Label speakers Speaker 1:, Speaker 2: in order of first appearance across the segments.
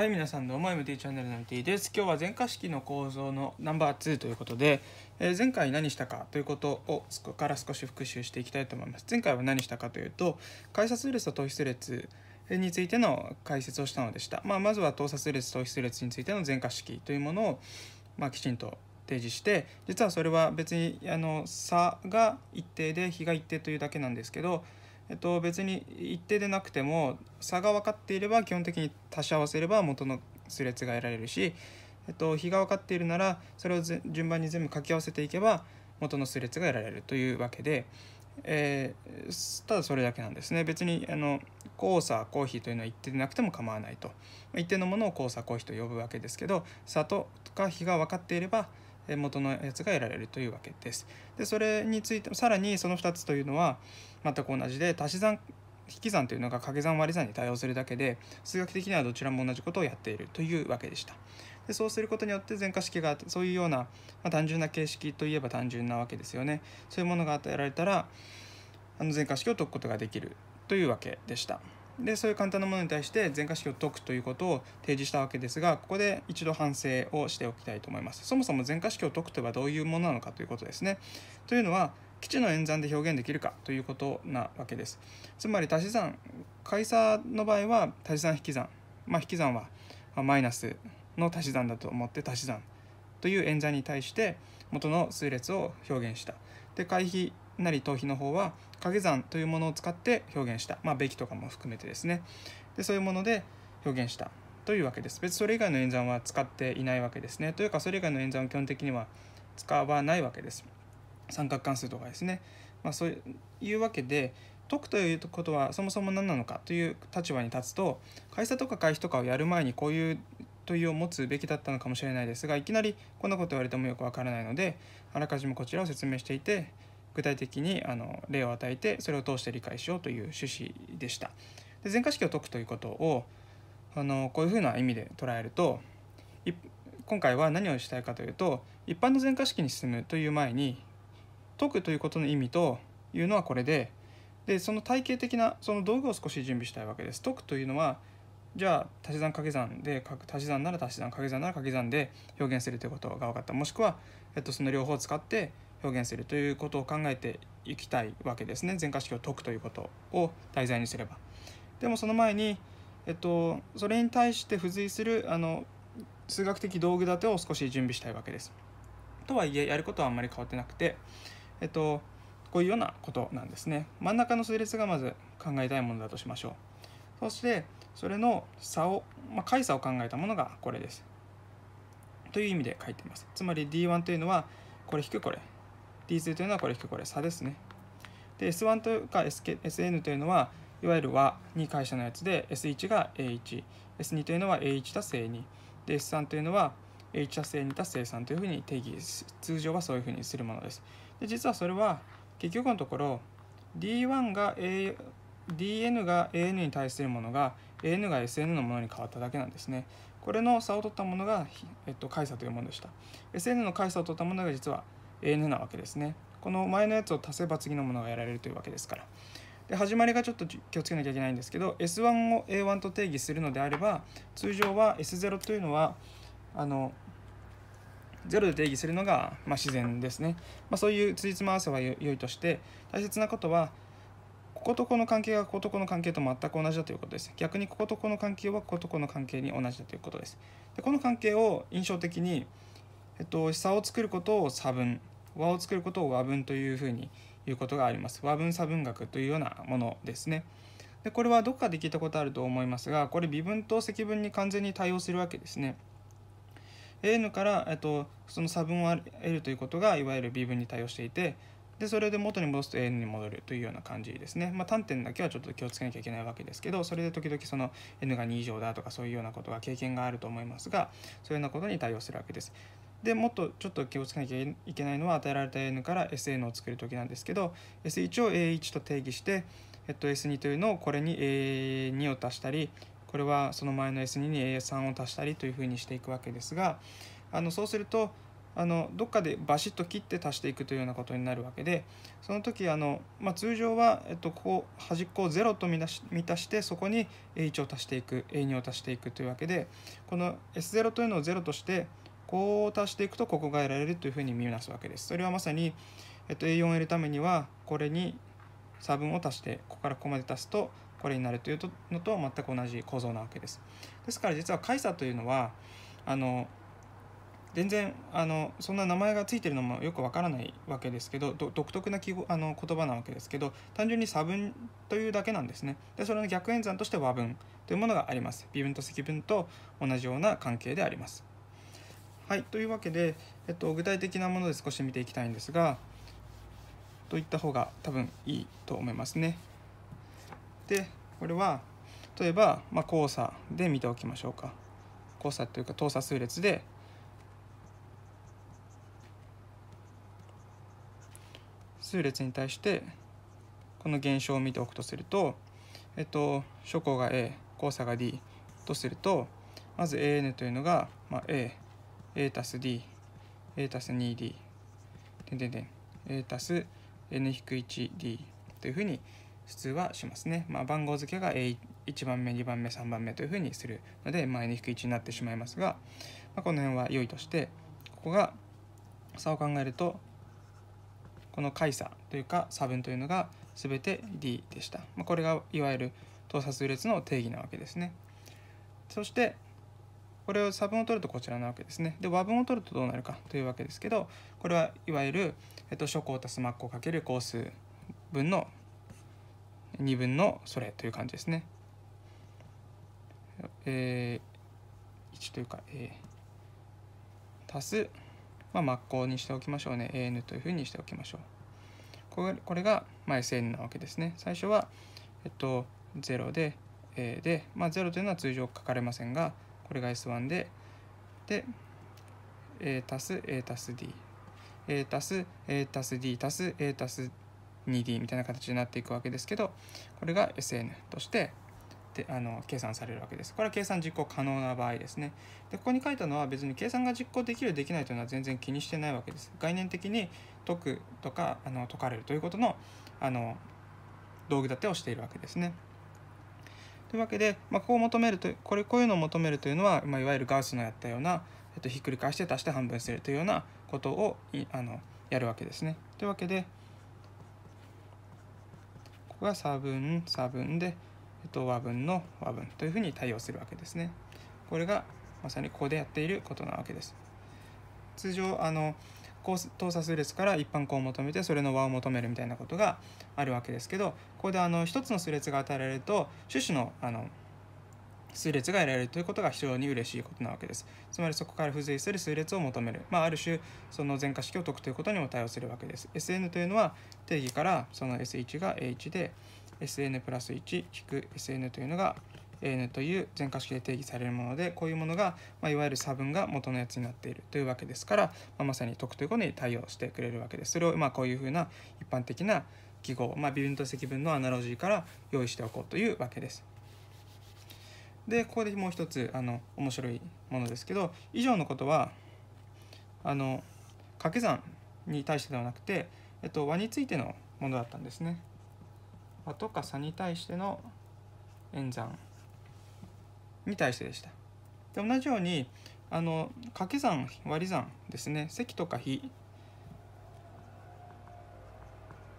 Speaker 1: はい皆さんどうも MT チャンネルの MT です今日は全化式の構造のナンバー2ということで、えー、前回何したかということをそこから少し復習していきたいと思います前回は何したかというと改札列と等比列についての解説をしたのでした、まあ、まずは等撮列等比列についての全化式というものを、まあ、きちんと提示して実はそれは別にあの差が一定で比が一定というだけなんですけどえっと、別に一定でなくても差が分かっていれば基本的に足し合わせれば元の数列が得られるし、えっと、比が分かっているならそれを順番に全部掛け合わせていけば元の数列が得られるというわけで、えー、ただそれだけなんですね別にあの交差ヒーというのは一定でなくても構わないと一定のものを交差ヒーと呼ぶわけですけど差とか比が分かっていれば元のやつが得られるというわけです。でそれについてさらにその2つというのは全く同じで足し算引き算というのが掛け算割り算に対応するだけで数学的にはどちらも同じことをやっているというわけでした。でそうすることによって全化式がそういうような、まあ、単純な形式といえば単純なわけですよねそういうものが与えられたらあの全化式を解くことができるというわけでした。でそういう簡単なものに対して全化式を解くということを提示したわけですがここで一度反省をしておきたいと思いますそもそも全化式を解くとはどういうものなのかということですねというのは基地の演算で表現できるかということなわけですつまり足し算解差の場合は足し算引き算まあ引き算はマイナスの足し算だと思って足し算という演算に対して元の数列を表現したで回避なり頭皮の方は掛け算というものを使って表現した、まあ、べきとかも含めてですねでそういうもので表現したというわけです別にそれ以外の演算は使っていないわけですねというかそれ以外の演算は基本的には使わないわけです三角関数とかですね、まあ、そういうわけで解くということはそもそも何なのかという立場に立つと会社とか会費とかをやる前にこういう問いを持つべきだったのかもしれないですがいきなりこんなこと言われてもよくわからないのであらかじめこちらを説明していて具体的にあの例を与えてそれを通して理解しようという趣旨でした。で前科式を解くということをあのこういうふうな意味で捉えると今回は何をしたいかというと一般の前科式に進むという前に解くということの意味というのはこれででその体系的なその道具を少し準備したいわけです。解くというのはじゃあ足し算掛け算で足し算なら足し算掛け算なら掛け算で表現するということが分かったもしくは、えっと、その両方を使って表現するということを考えていきたいわけですね前科式を解くということを題材にすれば。でもその前に、えっと、それに対して付随するあの数学的道具立てを少し準備したいわけです。とはいえやることはあんまり変わってなくて、えっと、こういうようなことなんですね。真ん中の数列がまず考えたいものだとしましょう。そしてそれの差を、まあ、解差を考えたものがこれです。という意味で書いてます。つまり D1 というのはこれ引くこれ D2 というのはこれ引くこれ差ですね。で S1 とか SK SN というのはいわゆる和に会社のやつで S1 が A1、S2 というのは A1 たす A2、で S3 というのは A1 たす A2 たす A3 というふうに定義通常はそういうふうにするものです。で実はそれは結局のところ D1 が A DN が AN に対するものが AN が SN のものに変わっただけなんですね。これの差を取ったものが、えっと、解差というものでした。SN の解差を取ったものが実は n なわけですね。この前のやつを足せば次のものがやられるというわけですから。で始まりがちょっと気をつけなきゃいけないんですけど S1 を A1 と定義するのであれば通常は S0 というのはあの0で定義するのが、まあ、自然ですね、まあ、そういうついつま合わせは良いとして大切なことはこことこの関係がこことこの関係と全く同じだということです逆にこことこの関係はこことこの関係に同じだということですでこの関係を印象的に、えっと、差を作ることを差分和を作ることを和文というふうに言うことがあります和文差文学というようなものですねでこれはどっかで聞いたことあると思いますがこれ微分と積分に完全に対応するわけですね N から、えっと、その差分を得るということがいわゆる微分に対応していてでそれで元に戻すと N に戻るというような感じですね、まあ、端点だけはちょっと気をつけなきゃいけないわけですけどそれで時々その N が2以上だとかそういうようなことが経験があると思いますがそういうようなことに対応するわけですでもっとちょっと気をつけなきゃいけないのは与えられた n から SN を作る時なんですけど S1 を A1 と定義して、えっと、S2 というのをこれに A2 を足したりこれはその前の S2 に A3 を足したりというふうにしていくわけですがあのそうするとあのどっかでバシッと切って足していくというようなことになるわけでその時あの、まあ、通常は、えっと、ここ端っこを0と満たし満たしてそこに A1 を足していく A2 を足していくというわけでこの S0 というのを0としてこを足していくとここが得られるというふうに見なすわけです。それはまさに、えっと、A4 を得るためにはこれに差分を足してここからここまで足すとこれになるというのと全く同じ構造なわけです。ですから実は解差というのはあの全然あのそんな名前がついてるのもよくわからないわけですけど独特な記号あの言葉なわけですけど単純に差分というだけなんですねでそれの逆演算として和分というものがあります微分と積分と同じような関係でありますはい、というわけで、えっと、具体的なもので少し見ていきたいんですがといった方が多分いいと思いますね。でこれは例えば、まあ、交差で見ておきましょうか。交差というか等差数列で数列に対してこの現象を見ておくとすると、えっと、初項が A 交差が D とするとまず AN というのが、まあ、A a たす d a たす 2d 点点点 a たす n-1d というふうに普通はしますね、まあ、番号付けが a1 番目2番目3番目というふうにするので、まあ、n-1 になってしまいますが、まあ、この辺は良いとしてここが差を考えるとこの解差というか差分というのが全て d でした、まあ、これがいわゆる等差数列の定義なわけですねそしてこれを差分を取るとこちらなわけですね。で、和分を取るとどうなるかというわけですけど、これはいわゆる、えっと、初項足すマッコかける項数分の2分のそれという感じですね。えー、1というか、えー、足す、まあ、マッコにしておきましょうね。AN というふうにしておきましょう。これこれが、まあ、SN なわけですね。最初は、えっと、0で、A で、まあ、0というのは通常書かれませんが、これが S1 で、で、A 足す A 足す D。A 足す A 足す D 足す A 足す 2D みたいな形になっていくわけですけど、これが SN としてであの計算されるわけです。これは計算実行可能な場合ですね。でここに書いたのは別に計算が実行できるできないというのは全然気にしてないわけです。概念的に解くとかあの解かれるということのあの道具立てをしているわけですね。というわけで、まあ、ここ求めるとこれこういうのを求めるというのは、まあ、いわゆるガウスのやったような、えっと、ひっくり返して足して半分するというようなことをあのやるわけですね。というわけでここが差分差分で、えっと、和分の和分というふうに対応するわけですね。これがまさにここでやっていることなわけです。通常あの等差数列から一般項を求めてそれの和を求めるみたいなことがあるわけですけどここであの1つの数列が与えられると種子のあの数列が得られるということが非常に嬉しいことなわけです。つまりそこから付随する数列を求める。まあ、ある種、その全化式を解くということにも対応するわけです。SN というのは定義からその S1 が A1 で SN プラス1引く SN というのが N という全化式で定義されるものでこういうものが、まあ、いわゆる差分が元のやつになっているというわけですから、まあ、まさにくということに対応してくれるわけです。それをまあこういうふうな一般的な記号、まあ、微分と積分のアナロジーから用意しておこうというわけです。でここでもう一つあの面白いものですけど以上のことはあの掛け算に対してではなくて、えっと、和についてのものだったんですね。和とか差に対しての演算に対してでした。で同じようにあの掛け算割り算ですね積とか比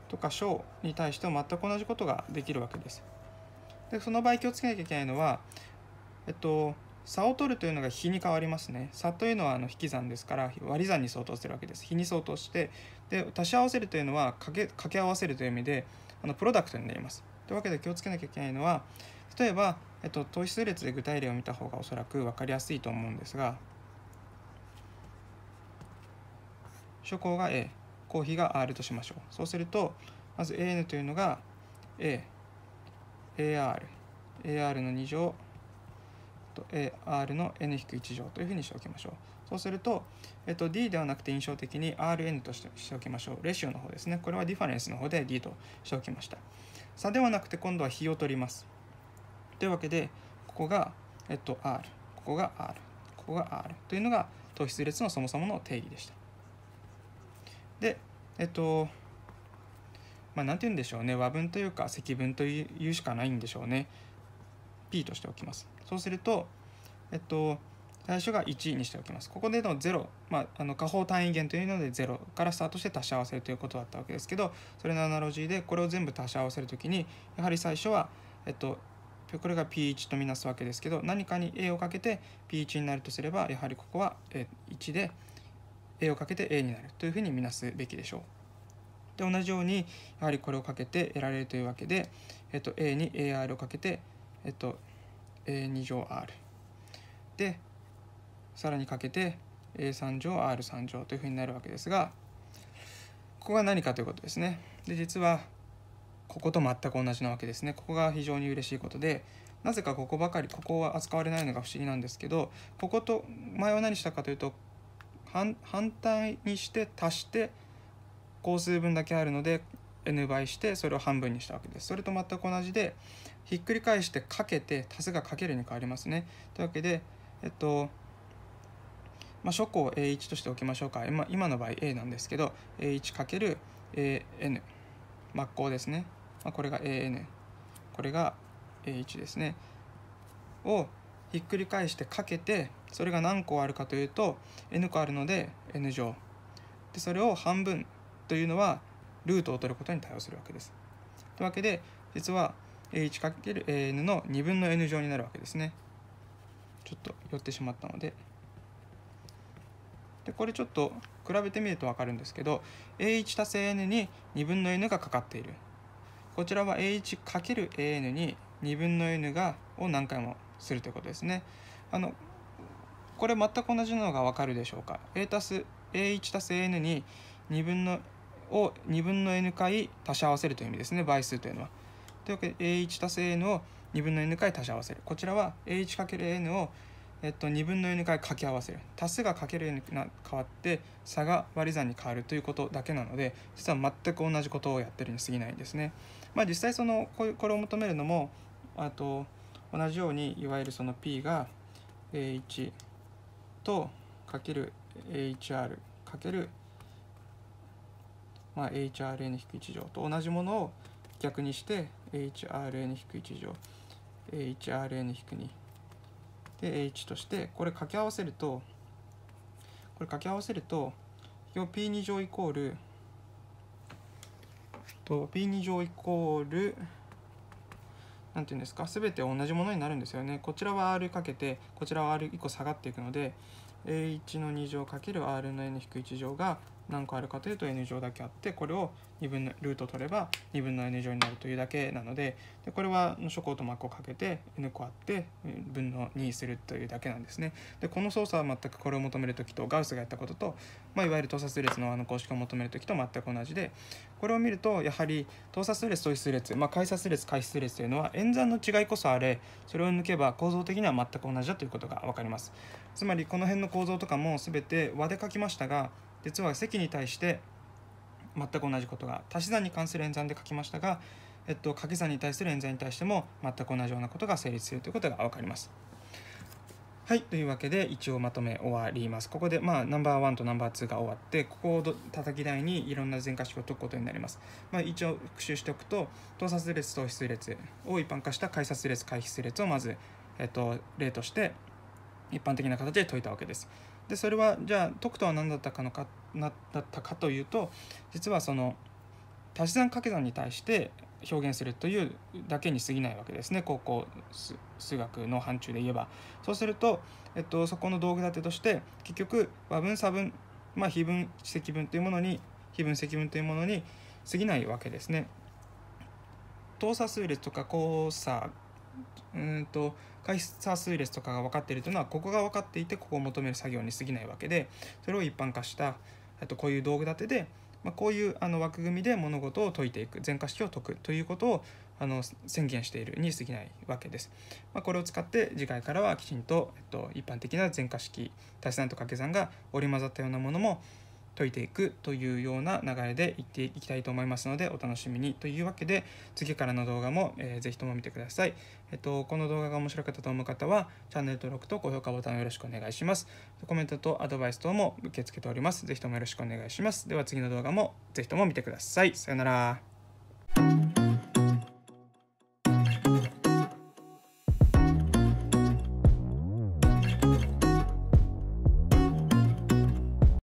Speaker 1: とか小に対しても全く同じことができるわけです。でその場合気をつけなきゃいけないのは、えっと、差を取るというのが比に変わりますね。差というのはあの引き算ですから割り算に相当するわけです。比に相当してで足し合わせるというのは掛け掛け合わせるという意味であのプロダクトになります。というわけで気をつけなきゃいけないのは例えばえっと、糖質列で具体例を見た方がおそらく分かりやすいと思うんですが初項が A コーヒーが R としましょうそうするとまず AN というのが A AR AR の2乗と AR の N-1 乗というふうにしておきましょうそうすると、えっと、D ではなくて印象的に RN としておきましょうレシオの方ですねこれはディファレンスの方で D としておきました差ではなくて今度は比を取りますというわけでここが、えっと、R ここが R ここが R というのが等比数列のそもそもの定義でした。でえっとまあ何て言うんでしょうね和文というか積分というしかないんでしょうね P としておきます。そうするとえっと最初が1にしておきます。ここでの0、まあ、あの下方単位元というので0からスタートして足し合わせるということだったわけですけどそれのアナロジーでこれを全部足し合わせるときにやはり最初は、えっと、これが P1 とみなすわけですけど何かに A をかけて P1 になるとすればやはりここは1で A をかけて A になるというふうにみなすべきでしょう。で同じようにやはりこれをかけて得られるというわけで、えっと、A に AR をかけて、えっと、A2 乗 R でさらにかけて A3 乗 R3 乗というふうになるわけですがここが何かということですね。で実はここと全く同じなわけですねここが非常に嬉しいことでなぜかここばかりここは扱われないのが不思議なんですけどここと前は何したかというと反対にして足して工数分だけあるので n 倍してそれを半分にしたわけですそれと全く同じでひっくり返してかけて足すがかけるに変わりますねというわけでえっとまあ、初項 A1 としておきましょうかあ、今の場合 A なんですけど A1×N 真っ向ですねまあ、これが AN これが A1 ですねをひっくり返してかけてそれが何個あるかというと n 個あるので n 乗でそれを半分というのはルートを取ることに対応するわけです。というわけで実は a1×an の2分の n 乗になるわけですね。ちょっと寄ってしまったので。でこれちょっと比べてみると分かるんですけど a1 たす an に2分の n がかかっているこちらは h × a n に2分の n がを何回もするということですね。あのこれ全く同じなのがわかるでしょうか。a たす ah す an に2分のを2分の n 回足し合わせるという意味ですね倍数というのは。というわけで ah す an を2分の n 回足し合わせる。こちらは h × n をえっと、2分の n 回掛け合わせる足すが掛ける n が変わって差が割り算に変わるということだけなので実は全く同じことをやってるに過ぎないんですね。まあ、実際そのこれを求めるのもあと同じようにいわゆるその P が A1 とかける AHR かける、まあ、HRN-1 乗と同じものを逆にして HRN-1 乗 HRN-2 で H としてこれ掛け合わせるとこれ掛け合わせると P2 乗イコールと P2 乗イコール何て言うんですか全て同じものになるんですよねこちらは R かけてこちらは R1 個下がっていくので A1 の2乗かける r の N-1 乗が何個あるかというと n 乗だけあってこれを2分のルート取れば2分の n 乗になるというだけなのででこれは初項と膜をかけて n 個あって分の2するというだけなんですね。でこの操作は全くこれを求める時とガウスがやったことと、まあ、いわゆる等差数列のあの公式を求める時と全く同じでこれを見るとやはり等差数列等比数列、まあ、解差数列回数列というのは演算の違いこそあれそれを抜けば構造的には全く同じだということが分かります。つまりこの辺の構造とかも全て和で書きましたが実は積に対して全く同じことが足し算に関する演算で書きましたが、えっと、掛け算に対する演算に対しても全く同じようなことが成立するということが分かります。はい、というわけで一応まとめ終わります。ここで、まあ、ナンバー1とナンバー2が終わって、ここを叩き台にいろんな全化式を解くことになります。まあ、一応復習しておくと、等差列、等比数列を一般化した解差列、回比数列をまず、えっと、例として一般的な形で解いたわけです。でそれはじゃあ解くとは何だったかのかなだったかというと実はその足し算掛け算に対して表現するというだけに過ぎないわけですね高校数学の範疇で言えばそうすると、えっと、そこの道具立てとして結局和分差分、まあ、非分積分というものに非分積分というものに過ぎないわけですね。等差数列とか交差うんと回差数列とかが分かっているというのはここが分かっていてここを求める作業に過ぎないわけでそれを一般化したあとこういう道具立てで、まあ、こういうあの枠組みで物事を解いていく全化式を解くということをあの宣言しているに過ぎないわけです。まあ、これを使って次回からはきちんと、えっと、一般的な全化式足し算と掛け算が織り交ざったようなものも解いていくというような流れでいっていきたいと思いますのでお楽しみにというわけで次からの動画も、えー、ぜひとも見てください、えっと、この動画が面白かったと思う方はチャンネル登録と高評価ボタンをよろしくお願いしますコメントとアドバイス等も受け付けておりますぜひともよろしくお願いしますでは次の動画もぜひとも見てくださいさよなら